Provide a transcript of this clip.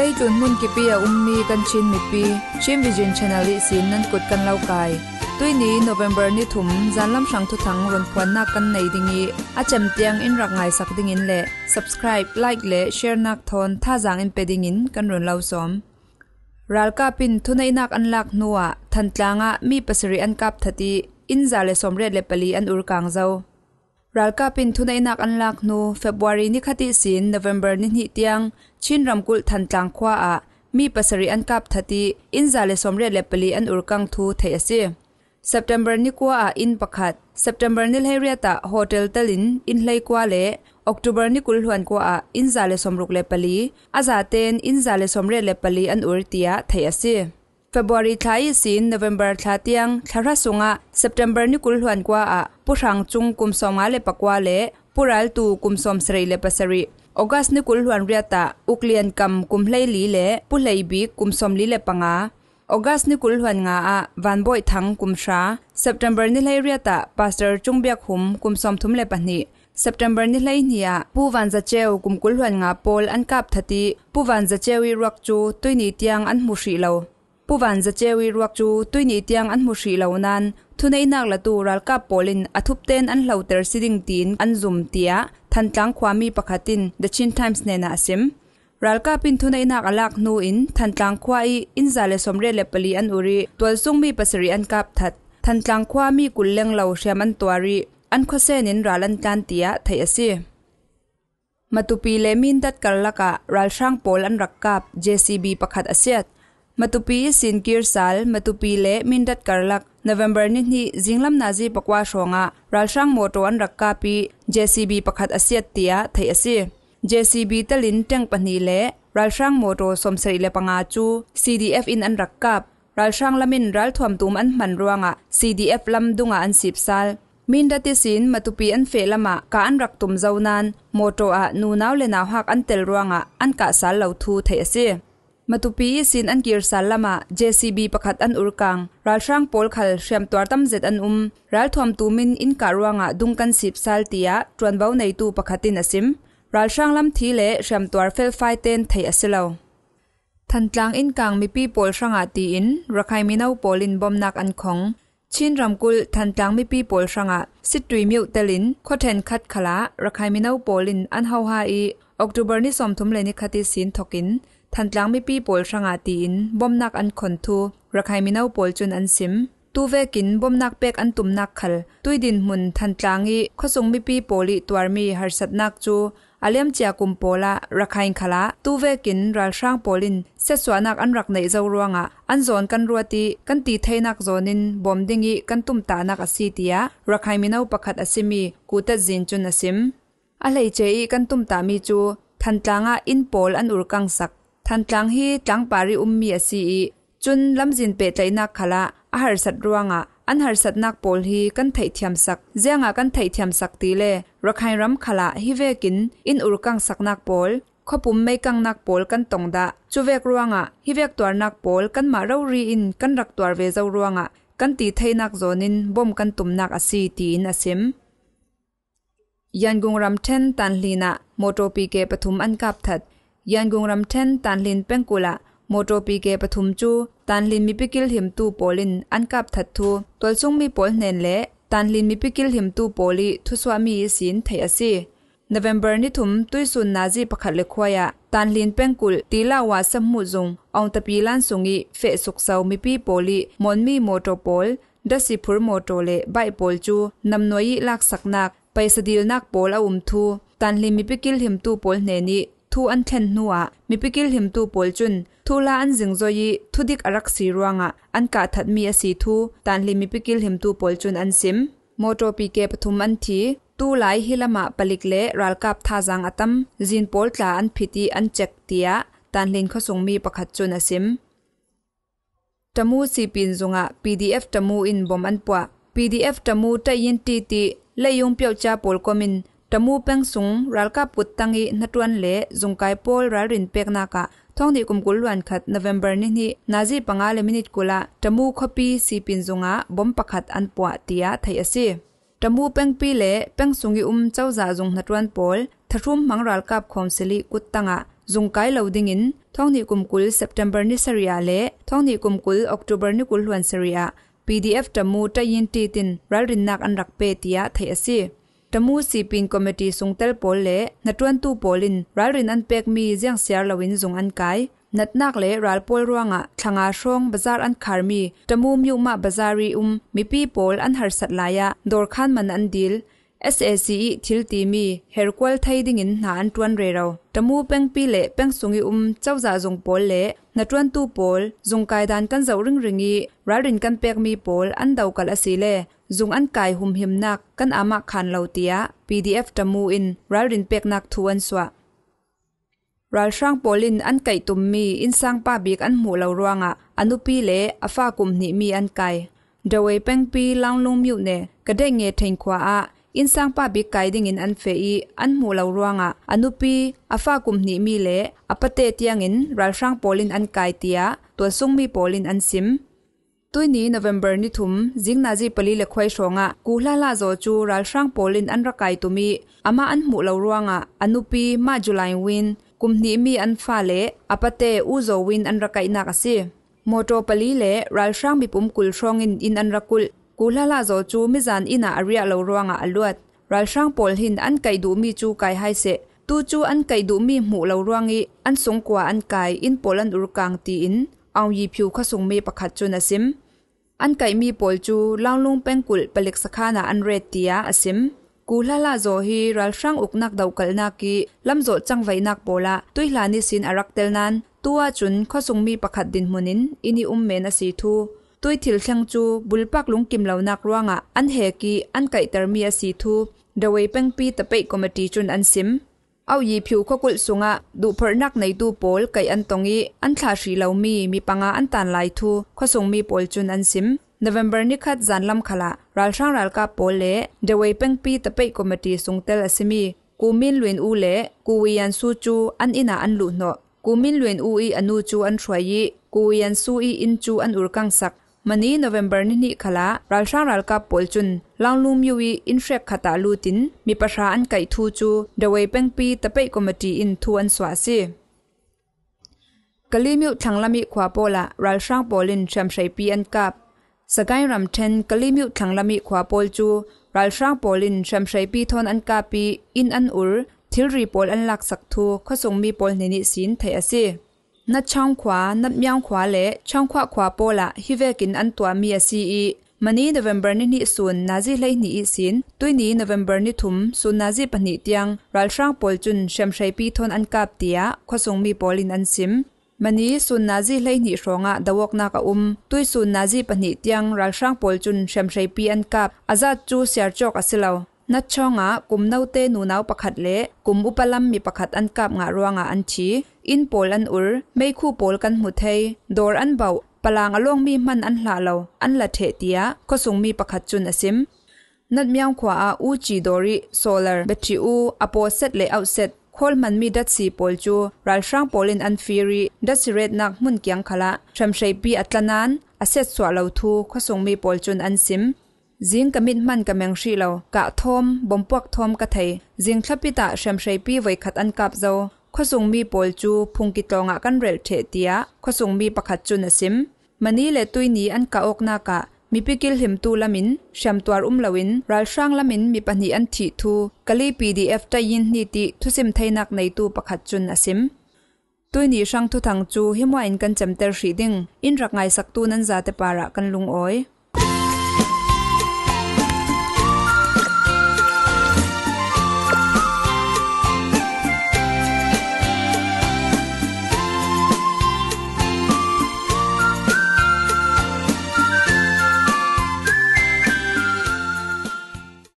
ลยจุนมุนกิเปียอุมมีกันชินมิปีชิมวิจินชนะลีสินนั้นกดกันเล่ากาย ตุยนี้โนเวมเบอร์นิทุมจันลำสังทุทังรนควันนักกันในดิงีอาจำเตียงอินรักไงสักดิงินเละ subscribe like และ share นักทอนท่าจางอินเปดิงินกันรนเล่าซ้อมรัลกาปินทุนในนักอันลักนัวทันตลางะมีปัสริอันกับทัดีอินซาเลสอมเรดเลปลีอันอุรกังเจ้ารัลกาปินทุนในนักอันลักโนเฟบรุรีนิคติสินนเวมเบอร์นินฮิตยังชินรำกุลทันจังควาอะมีปัสริอันกับทัดีอินซาเลสอมเรียเลปลีอันอุรกังทูเทียซีสัปเทมเบอร์นิควาอินปักหัดสัปเทมเบอร์นิเฮเรียตาโฮเทลเตลินอินไลควาเลออกตุเบอร์นิคุลฮวนควาอินซาเลสอมรุกเลปลีอาซาเตนอินซาเลสอมเรียเลปลีอันอุริติอาเทียซี February thai sin November thla tiang thlara sunga September ni kul hwan kwa a purang chung kum songa le pakwa le pural tu kum som srei le pasari August ni kul hwan riata uklian kam kum hlei li le pu hlei bi kum som li le panga August ni kul hwan nga a van boy thang kum sha September ni hlei riata pastor chung bia khum kum som thum le pani September ni hlei nia pu van za cheu kum kul hwan nga pol an kap thati pu van za chewi rak chu tuini tiang an mu shri lo ผู้วันจะเจวีรักจูตุยนีเตียงอันมุชีเหล่านั้นทุนไอนักละตูรัลกาโปลินอทุบเตนอันเหล่าเตอร์ซิดิงตีนอันซุมเตียทันตังความมีปะคตินเดชินไทมส์เนนาซิมรัลกาปินทุนไอนักอลักนูอินทันตังควาอีอินซาเลสมเรเลปลีอันอุรีตัวซุงมีปัสริอันกับทัดทันตังความีกุลเลงเหล่าเชมันตัวรีอันข้อเสนินรัลันการเตียไทยซิมาตุปีเลมินดัดกันละการัลช่างโปลอันรักกับ JCB ประคัดอาเซีย matupi sin kir sal matupi le mindat karlak november ni ni jinglam na ji pakwa shonga ralsang moto an rakka pi jcb pakhat asiat tia thai ase jcb talin teng pani le ralsang moto somsari le panga chu cdf in an rakkap ralsang lamin ral thom tum an man ruanga cdf lam dunga an sip sal min dati sin matupi an fe lama ka an rak tum zaunan moto a nu naw le na hak an tel ruanga an ka sal lo thu thai ase matupi sin an kir salama jcb pakhat an urkang ralhrang pol khal hriam twar tam zet an um ral thom tumin in karwanga dungkan sip sal tia tronbau nei tu pakhatin asim ralhrang lam thi le hriam twar fel fai ten thei asilo thantlang in kang mi pi pol hranga ti in rakhai minau polin bomnak an khong chin ramkul thantlang mi pi pol hranga situi miu telin khothen khat khala rakhai minau polin an hauha i october ni somthum le ni khati sin thokin than lang mi pi pol sang ti in bom nak an khon thu rakhai mi nau pol chun an sim tu ve kin bom nak pek an tum nak khal tui din mun than tlang i khosung mi pi poli tuar mi har sat nak chu alem chia kum pola rakhain khala tu ve kin ral sang polin se swanak an rak nei zo ruanga an zon kan ruati kan ti theinak zonin bom dingi kan tum ta nak asi tia rakhai minau pakhat asimi kuta zin chun asim a lei chei kan tum ta mi chu than tlanga in pol an ur kang sak ท่านจังฮีจังปาริอุมมีอสีจุนลำจินเปตไลนักขละอาหารสัตว์รวงอ่ะอันหารสัตว์นักโปลฮีกันไถเทียมสักเจ้ยงอ่ะกันไถเทียมสักตีเล่รักไฮรัมขละฮิเวกินอินอุรกังสักนักโปลขอปุ่มไม่กังนักโปลกันตรงดะจูเวกรวงอ่ะฮิเวกตัวนักโปลกันมาเรารีอินกันรักตัวเวจ้ารวงอ่ะกันตีไทยนักโซนินบ่มกันตุ่มนักอสีตีนอสิมยันกุงรำเช่นตันลีนะโมโตปีเกปทุมอันกับถัดยันกุงรำเทนตันลินเป้งกุละโมโตปีเกปทุมจูตันลินมีปิกิลหิมตูโปลิน อันกับทัดทู ตัวซุงมีโปลเนนเละตันลินมีปิกิลหิมตูโปลิทุสวามีสินเทยสี November ni thum tui sun nazi pakhat le khoya tan lin pengkul tila wa sammu zung ong tapi lan sungi fe suk sau mi pi poli mon mi moto pol da si phur moto le bai pol chu nam noi lak saknak paisa dil nak pol a um thu tan lin mi pikil him tu pol ne ni thu an then nua, ah. mi pikil him tu pol chun thula an zingzoi thudik arak si ruanga ah. an ka that mi asi thu tan li mi pikil him tu pol chun an sim moto pi pk pathum an thi tu lai hilama palik le ral kap tha jang atam zin pol tla an phiti an chek tia ah. tan lin kho sung mi pakhat chun asim tamu si pin zunga pdf tamu in bom an pwa pdf tamu ta yin ti ti le yung pyo cha pol komin ตมูเป็งสุงรัลกาปุตตังอีนัดวันเล่จงไกโพอลรัลรินเป็กนากะท่องดีกุมกุลวันขัดนเวมเบอร์นี้นี่นาจีปังอาเลมินิตกุละตมูคขปีสีปินจงอาบอมปักขัดอันปวตียาไทยอสีตมูเป็งปีเล่เป็งสุงอีอุมเจ้าจ่าจงนัดวันโพลทรุมมังรัลกาบคอมสิลีกุตตังอะจงไกเลาดิ่งินท่องดีกุมกุลเซ s เ p มเบอร์นิสเรียเล่ท่องดีกุมกุลออกต c เบอร์นิกุลวันเซรีย PDF ตมูจะยินตีตินรัลรินนักอันรักเปตียไทยอสีတမူစီပင်ကော်မတီစုံတယ်ပေါ်လေနတွန်တူပေါ်လင်ရာရင်အန်ပက်မီဇန်ဆျာလဝင်းဇုံအန်ကိုင်နတ်နက်လေရာလ်ပေါ်ရဝငါထငါရှောင်းဘဇာအန်ခါမီတမူမြုမဘဇာရီအုံမီပီပေါ်အန်ဟာဆတ်လာယာဒေါ်ခန်မန်အန်ဒီလ် SACE thil ti mi her kwal thai ding in na an tuan re ro tamu peng pi le peng sungi um chau za zong pol le na tuan tu pol zong kai dan kan zau ring ringi ra rin kan pek mi pol an dau kal asi le zung an kai hum him nak kan ama khan lo tia PDF tamu in ra rin pek nak thuan swa ral sang polin an kai tum mi in sang pa bik an mu lo ruanga anu pi le afa kum ni mi an kai dawei peng pi lang lung miu ne ka de nge theng khwa a insang pa bik kai ding in an fe i an mu lo ruanga anupi afa kum ni mi le apate tiang in ral rang polin an kai tia to sung mi polin an sim tuini november ni thum jingna ji pali le khoi shonga kuhla la zo chu ral rang polin an rakai tumi ama an mu lo ruanga anupi ma july win kum ni mi an fa le apate u zo win an rakai na kasi moto pali le ral rang bi pum kul shongin in an rakul กูลาลาโจจูมิจันอินาอาริยาเลรวงอลวดรัลช่างปอลหินอันไกดูมีจูไกไฮเซตูจูอันไกดูมีหมูเลรวงอีอันสงกว่าอันไกอินปอลันอุรกังตีอิน เอายีผิวขสงมีประคัดจนอสิม อันไกมีปอลจูลาวลุงเป็นกุลเปล็กสขานาอันเรตตียาอสิมกูลาลาโจฮีรัลช่างอุกนักดาวกลนากีลำโจจังไวนักปอละตุยลานิสินอารักเตลนันตัวจุนข้าสงมีประคัดดินมุนิน อินิอุมเมนอสีทูตุยทิลเซงจูบุลปักลุงกิมเหล่านักร่องอ่ะอันเฮกีอันไก่เตอร์มีสีทูเดวยเป้งปีตะเปกกมตีจุนอันซิมเอาอีผิวขกุลสุงอ่ะดูเพลนักในดูโปลไก่อันตรงีอันชาชีเหล่ามีมีปังอ่ะอันตันไลทูขสุงมีโปลจุนอันซิมนวมเบอร์นี้คัดจันลำขละรัลชังรัลกาโปลเลเดวยเป้งปีตะเปกกมตีสุงเตลสิมีกูมินลวนอูเลกูวิยันซูจูอันอินาอันลุนอกูมินลวนอูอีอันูจูอันชวยีกูวยันซูอีอินจูอันอุรกังสักมันนี้โนเวมเบอร์นี่นี่ขละรัลช่างรัลกับปอลจุนลังลูมยูวีอินเฟรคขตาลูติน มีประชาอันไก่ทูจูเดวัยเป่งปีตะเปกอมตีอินทวนสวาซีกลีมิวทังลามิขวาโปละรัลช่างปอลินแชมชัยปีอันกับสกายรัมเทนกลีมิวทังลามิขวาโปลจูรัลช่างปอลินแชมชัยปีทอนอันกาปีอินอันอุรทิลรีปอลอันลักสักทูข้อทรงมีปอลเนนิสินไทยอซี na chong khwa na myang khwa le chong khwa khwa pola hivekin an tua mi si i mani november ni ni sun nazi lai ni sin tui ni november ni thum sun nazi pani tiang ral sang pol chun shem shai pi thon an kap tia khosong mi polin an sim mani sun nazi lai ni ronga dawok na ka um tui sun nazi pani tiang ral sang pol chun shem shai pi an kap azat chu siar chok asilaw นัดช่องอ่ะกลุ่มเนาเตนูนาวประคัดเละกลุ่มอุปลัมมีประคัดอันกับงะรัวงะอันชีอินโปลอันอุรไม่คู่โปลกันหุเทยดอร์อันเบาปลางอลงมีมันอันหลาเราอันละเทเตียก็ส่งมีประคัดจุนอซิมนัดเมียงขวาอูจีดอริโซลาร์แบตทรีอูอโปเซตเลเอาเซตคอลมันมีดัตซีโปลจูรัลช่างโปลินอันฟีรีดัตซีเรดนักมุนเกียงขละทรัมเชปีอัตลานันอเซตสวาเราทูก็ส่งมีโปลจุนอันซิมจิงกมิดมันกัแมงชีลากะทมบมปวกทมกะไทยจิงคลับปิตาเชมชัยปีไว้ขัดอันกับเจ้าสงมีปอลจูพุงกิตองะกันเรลเทเตียข้าสงมีประขัดจุนสิมมันนี่เลตุยนี้อันกะอกนากะมีพิกลหิมตูละมินเชมตัวอุ้มละวินรายช่างละมินมีปัญญอันทีทูกะลีปีดีเอฟใจยินนิติทุสิมไทยนักในตูประขัดจุนสิมตัวนี้ช่างทุทางจูหิมว่อินกันจำเตอร์ชีดิงอินรักไงสักตูนั้นจะเตปาระกันลุงอ้อย